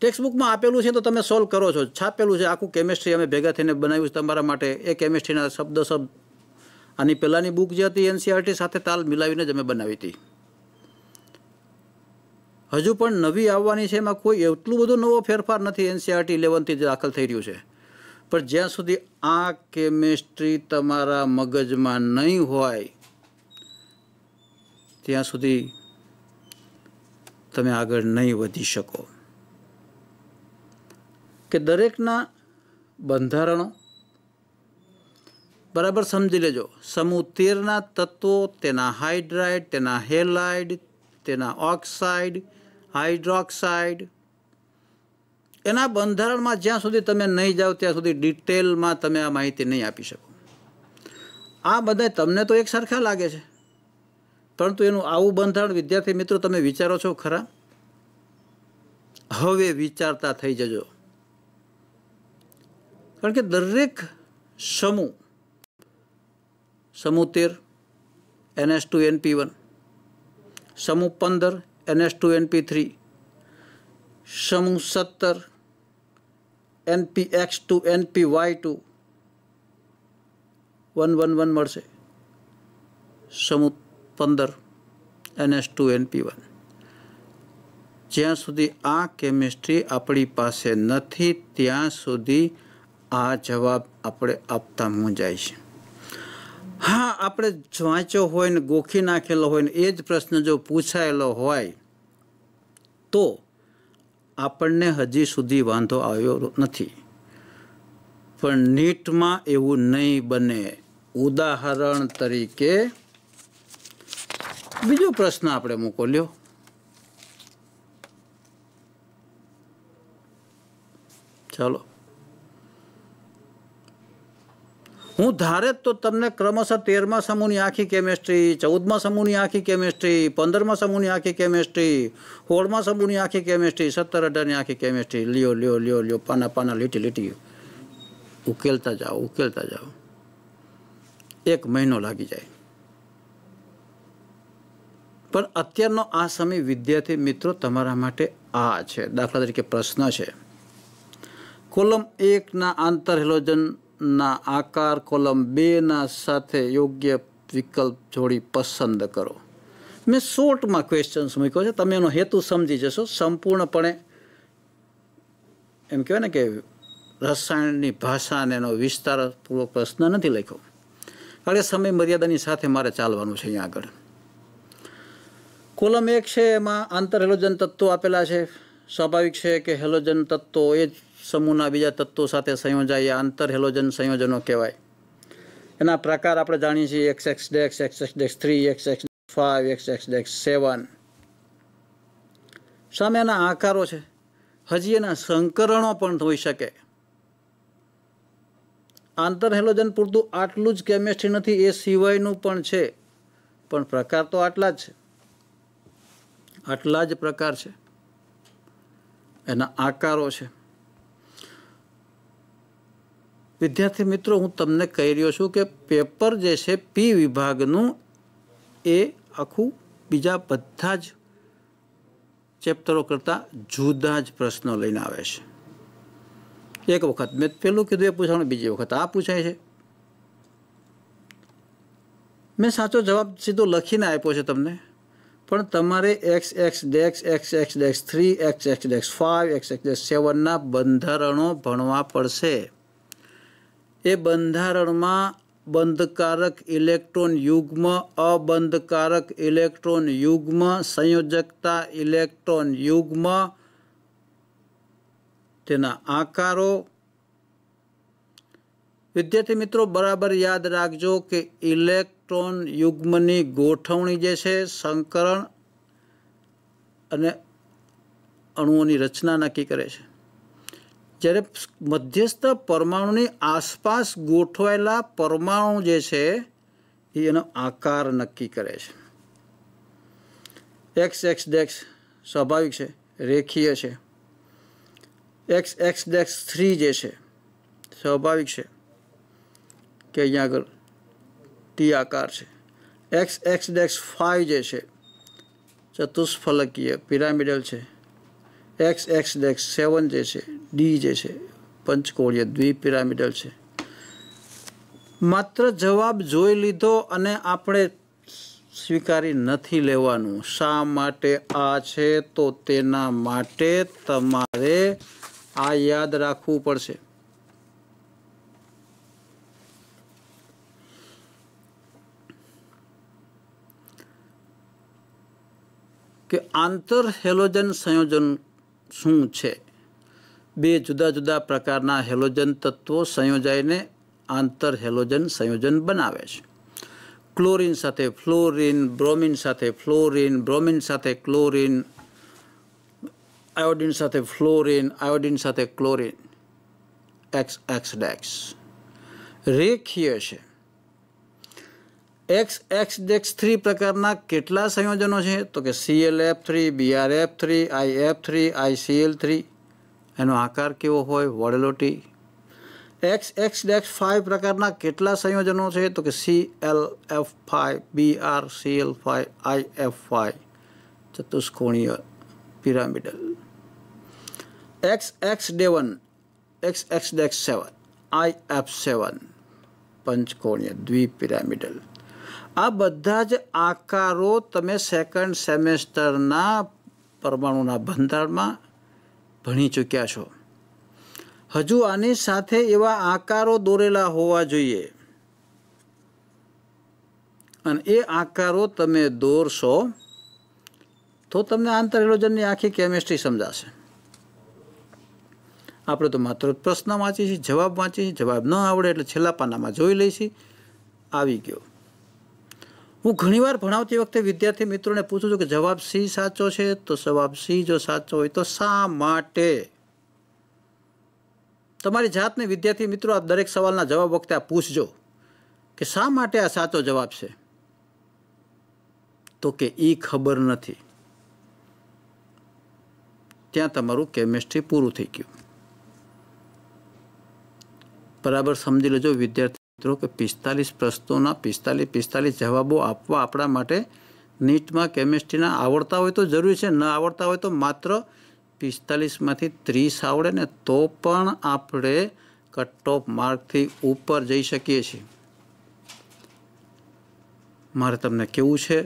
ટેક્સ્ટબુકમાં આપેલું છે તો તમે સોલ્વ કરો છો છાપેલું છે આખું કેમેસ્ટ્રી અમે ભેગા થઈને બનાવ્યું છે તમારા માટે એ કેમેસ્ટ્રીના શબ્દ શબ્દ આની પહેલાંની બુક જે હતી એનસીઆરટી સાથે તાલ મિલાવીને જ અમે બનાવી હતી હજુ પણ નવી આવવાની છે એમાં કોઈ એટલું બધું નવો ફેરફાર નથી એનસીઆરટી ઇલેવનથી જ દાખલ થઈ રહ્યું છે પણ જ્યાં સુધી આ કેમેસ્ટ્રી તમારા મગજમાં નહીં હોય ત્યાં સુધી તમે આગળ નહીં વધી શકો કે દરેકના બંધારણો બરાબર સમજી લેજો સમૂહ તેરના તત્વો તેના હાઇડ્રાઇડ તેના હેલાઇડ તેના ઓક્સાઇડ હાઇડ્રોક્સાઇડ એના બંધારણમાં જ્યાં સુધી તમે નહીં જાઓ ત્યાં સુધી ડિટેલમાં તમે આ માહિતી નહીં આપી શકો આ બધા તમને તો એક સરખા લાગે છે પરંતુ એનું આવું બંધારણ વિદ્યાર્થી મિત્રો તમે વિચારો છો ખરા હવે વિચારતા થઈ જજો કારણ કે દરેક સમૂહ સમૂહ તેર એનએસ ટુ એનપી વન સમૂહ પંદર એનએસ ટુ એનપી થ્રી સમૂહ સત્તર np x two np y two one one one મળશે સમૂહ પંદર n s two np one જ્યાં સુધી આ કેમિસ્ટ્રી આપણી પાસે નથી ત્યાં સુધી આ જવાબ આપણે આપતા મૂંઝાય છે હા આપણે વાંચ્યો હોય ને ગોખી નાખેલો હોય ને એ જ પ્રશ્ન જો પૂછાયેલો હોય તો આપણને હજી સુધી વાંધો આવ્યો નથી પણ નીટમાં એવું નહીં બને ઉદાહરણ તરીકે બીજો પ્રશ્ન આપણે મૂકો લ્યો ચાલો હું ધારે તો તમને ક્રમશઃ તેરમા સમૂહની આખી કેમેસ્ટ્રી ચૌદમા સમૂહની આખી કેમેસ્ટ્રી પંદરમા સમૂહની આખી કેમેસ્ટ્રી સોળમા સમૂહની આખી કેમેસ્ટ્રી સત્તર અઢારની આખી કેમેસ્ટ્રી લ્યો લ્યો લ્યો લ્યો પાના પાના લીટી લીટી ઉકેલતા જાઓ ઉકેલતા જાઓ એક મહિનો લાગી જાય પણ અત્યારનો આ સમય વિદ્યાર્થી મિત્રો તમારા માટે આ છે દાખલા તરીકે પ્રશ્ન છે કોલમ એકના આંતર હેલોજનના આકાર કોલમ બેના સાથે યોગ્ય વિકલ્પ જોડી પસંદ કરો મેં શોર્ટમાં ક્વેશ્ચન્સ મૂક્યો છે તમે એનો હેતુ સમજી જશો સંપૂર્ણપણે એમ કહેવાય ને કે રસાયણની ભાષાને એનો વિસ્તારપૂર્વક પ્રશ્ન નથી લખ્યો કારણ કે સમય મર્યાદાની સાથે મારે ચાલવાનું છે અહીંયા આગળ કોલમ એક છે એમાં આંતર હેલોજન તત્વો આપેલા છે સ્વાભાવિક છે કે હેલોજન તત્વો એ જ સમૂહના બીજા તત્વો સાથે સંયોજાય આંતર હેલોજન સંયોજનો કહેવાય એના પ્રકાર આપણે જાણીએ છીએ x x dash x x dash three x x five x x dash seven સામે એના આકારો છે હજી એના સંકરણો પણ હોઈ શકે આંતર હેલોજન પૂરતું આટલું જ કેમેસ્ટ્રી નથી એ સિવાયનું પણ છે પણ પ્રકાર તો આટલા જ છે આટલા જ પ્રકાર છે એના આકારો છે વિદ્યાર્થી મિત્રો હું તમને કહી રહ્યો છું કે પેપર જે છે પી વિભાગનું એ આખું બીજા બધા જ ચેપ્ટરો કરતાં જુદા જ પ્રશ્નો લઈને આવે છે એક વખત મેં પેલું કીધું એ પૂછવાનું બીજી વખત આ પૂછાય છે મેં સાચો જવાબ સીધો લખીને આપ્યો છે તમને પણ તમારે x x dash x x dash three x x dash five x x dash સેવનના બંધારણો ભણવા પડશે એ બંધારણમાં બંધકારક ઇલેક્ટ્રોન યુગ્મ અબંધકારક ઇલેક્ટ્રોન યુગ્મ સંયોજકતા ઇલેક્ટ્રોન યુગ્મ તેના આકારો વિદ્યાર્થી મિત્રો બરાબર યાદ રાખજો કે ઇલેક્ટ ઇલેક્ટ્રોન યુગ્મની ગોઠવણી જે છે સંકરણ અને અણુઓની રચના નક્કી કરે છે જ્યારે મધ્યસ્થ પરમાણુની આસપાસ ગોઠવાયેલા પરમાણુ જે છે એ એનો આકાર નક્કી કરે છે એક્સ એક્સ ડેક્સ સ્વાભાવિક છે રેખીય છે એક્સ એક્સ ડેક્સ થ્રી જે છે સ્વાભાવિક છે કે અહીંયા આગળ ટી આકાર છે એક્સ એક્સ ડેક્સ ફાઇવ જે છે ચતુષ્ફલકીય પિરામિડલ છે એક્સ એક્સ ડેક્સ સેવન જે છે ડી જે છે પંચકોળીય દ્વિપિરામિડલ છે માત્ર જવાબ જોઈ લીધો અને આપણે સ્વીકારી નથી લેવાનું શા માટે આ છે તો તેના માટે તમારે આ યાદ રાખવું પડશે કે આંતર હેલોજન સંયોજન શું છે બે જુદા જુદા પ્રકારના હેલોજન તત્વો સંયોજાઈને આંતર હેલોજન સંયોજન બનાવે છે ક્લોરિન સાથે ફ્લોરિન બ્રોમિન સાથે ફ્લોરિન બ્રોમિન સાથે ક્લોરિન આયોડિન સાથે ફ્લોરિન આયોડિન સાથે ક્લોરિન એક્સ એક્સ ડેક્સ રેખીય છે एक्स एक्स डैक्स 3 प्रकारना કેટલા સંયોજનો છે તો કે ClF3 BrF3 IF3 ICl3 એનો આકાર કેવો હોય વળેલોટી એક્સ એક્સ ડેશ 5 પ્રકારના કેટલા સંયોજનો છે તો કે ClF5 BrCl5 IF5 चतुष्કોણીય pyramidal x x 1 x x dash 7 I F 7 પંચકોણીય દ્વિ પિરામિડલ આ બધા જ આકારો તમે સેકન્ડ સેમેસ્ટરના પરમાણુના બંધારણમાં ભણી ચૂક્યા છો હજુ આની સાથે એવા આકારો દોરેલા હોવા જોઈએ અને એ આકારો તમે દોરશો તો તમને આંતર આખી કેમિસ્ટ્રી સમજાશે આપણે તો માત્ર પ્રશ્ન વાંચીએ જવાબ વાંચીએ જવાબ ન આવડે એટલે છેલ્લા પાનામાં જોઈ લઈશી આવી ગયો હું ઘણીવાર ભણાવતી વખતે વિદ્યાર્થી મિત્રોને પૂછું છું કે જવાબ સી સાચો છે તો જવાબ સી જો સાચો હોય તો શા માટે તમારી જાતને વિદ્યાર્થી મિત્રો આ દરેક સવાલના જવાબ વખતે આ પૂછજો કે શા માટે આ સાચો જવાબ છે તો કે એ ખબર નથી ત્યાં તમારું કેમેસ્ટ્રી પૂરું થઈ ગયું બરાબર સમજી લેજો વિદ્યાર્થી મિત્રો કે પિસ્તાલીસ પ્રશ્નોના પિસ્તાલીસ પિસ્તાલીસ જવાબો આપવા આપણા માટે નીટમાં કેમિસ્ટ્રીના આવડતા હોય તો જરૂરી છે ન આવડતા હોય તો માત્ર પિસ્તાલીસમાંથી ત્રીસ આવડે ને તો પણ આપણે કટ ઓફ માર્કથી ઉપર જઈ શકીએ છીએ મારે તમને કેવું છે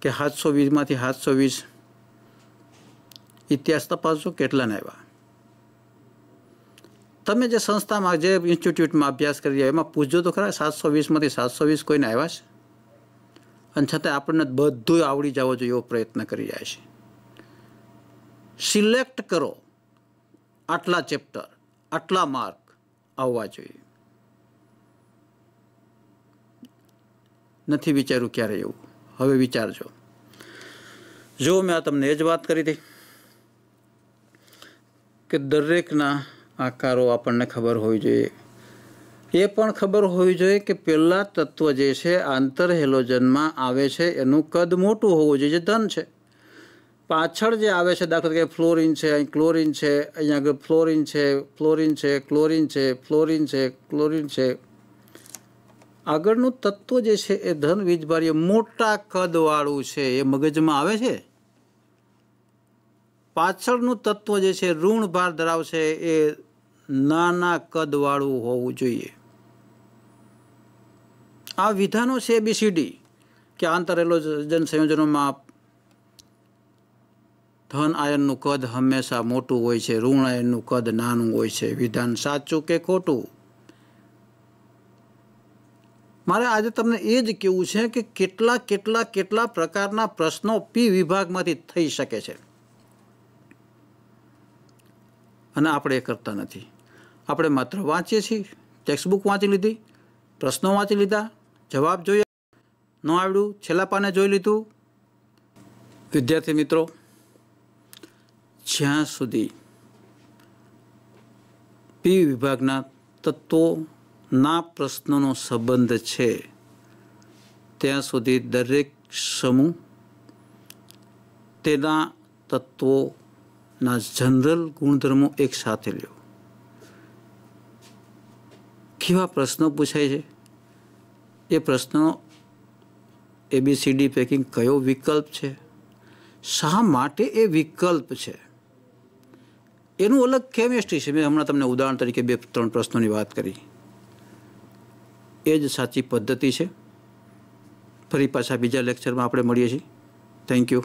કે સાતસો વીસમાંથી સાતસો વીસ ઇતિહાસ તપાસો કેટલાને આવ્યા તમે જે સંસ્થામાં જે ઇન્સ્ટિટ્યૂટમાં અભ્યાસ કરી રહ્યા એમાં પૂછજો તો ખરા સાતસો વીસમાંથી સાતસો વીસ કોઈને આવ્યા છે અને છતાં આપણને બધું આવડી જવો જોઈએ એવો પ્રયત્ન કરી જાય છે સિલેક્ટ કરો આટલા ચેપ્ટર આટલા માર્ક આવવા જોઈએ નથી વિચાર્યું ક્યારે એવું હવે વિચારજો જો મેં આ તમને એ જ વાત કરી હતી કે દરેકના આકારો આપણને ખબર હોવી જોઈએ એ પણ ખબર હોવી જોઈએ કે પહેલાં તત્વ જે છે આંતર હેલોજનમાં આવે છે એનું કદ મોટું હોવું જોઈએ જે ધન છે પાછળ જે આવે છે દાખલા તરીકે ફ્લોરિન છે અહીં ક્લોરિન છે અહીંયા આગળ ફ્લોરિન છે ફ્લોરિન છે ક્લોરિન છે ફ્લોરિન છે ક્લોરિન છે આગળનું તત્વ જે છે એ ધન વીજભાર્ય મોટા કદવાળું છે એ મગજમાં આવે છે પાછળનું તત્વ જે છે ઋણ ભાર ધરાવશે એ નાના કદવાળું હોવું જોઈએ આ વિધાનો છે એબીસીડી કે આંતરેલો જન સંયોજનોમાં ધન આયનનું કદ હંમેશા મોટું હોય છે ઋણ આયનનું કદ નાનું હોય છે વિધાન સાચું કે ખોટું મારે આજે તમને એ જ કહેવું છે કે કેટલા કેટલા કેટલા પ્રકારના પ્રશ્નો પી વિભાગમાંથી થઈ શકે છે અને આપણે એ કરતા નથી આપણે માત્ર વાંચીએ છીએ ટેક્સ્ટબુક વાંચી લીધી પ્રશ્નો વાંચી લીધા જવાબ જોઈએ ન આવડ્યું છેલ્લા પાને જોઈ લીધું વિદ્યાર્થી મિત્રો જ્યાં સુધી પી વિભાગના તત્વોના પ્રશ્નોનો સંબંધ છે ત્યાં સુધી દરેક સમૂહ તેના તત્વોના જનરલ ગુણધર્મો એકસાથે લ્યો કેવા પ્રશ્નો પૂછાય છે એ પ્રશ્નો એબીસીડી પેકિંગ કયો વિકલ્પ છે શા માટે એ વિકલ્પ છે એનું અલગ કેમેસ્ટ્રી છે મેં હમણાં તમને ઉદાહરણ તરીકે બે ત્રણ પ્રશ્નોની વાત કરી એ જ સાચી પદ્ધતિ છે ફરી પાછા બીજા લેક્ચરમાં આપણે મળીએ છીએ થેન્ક યુ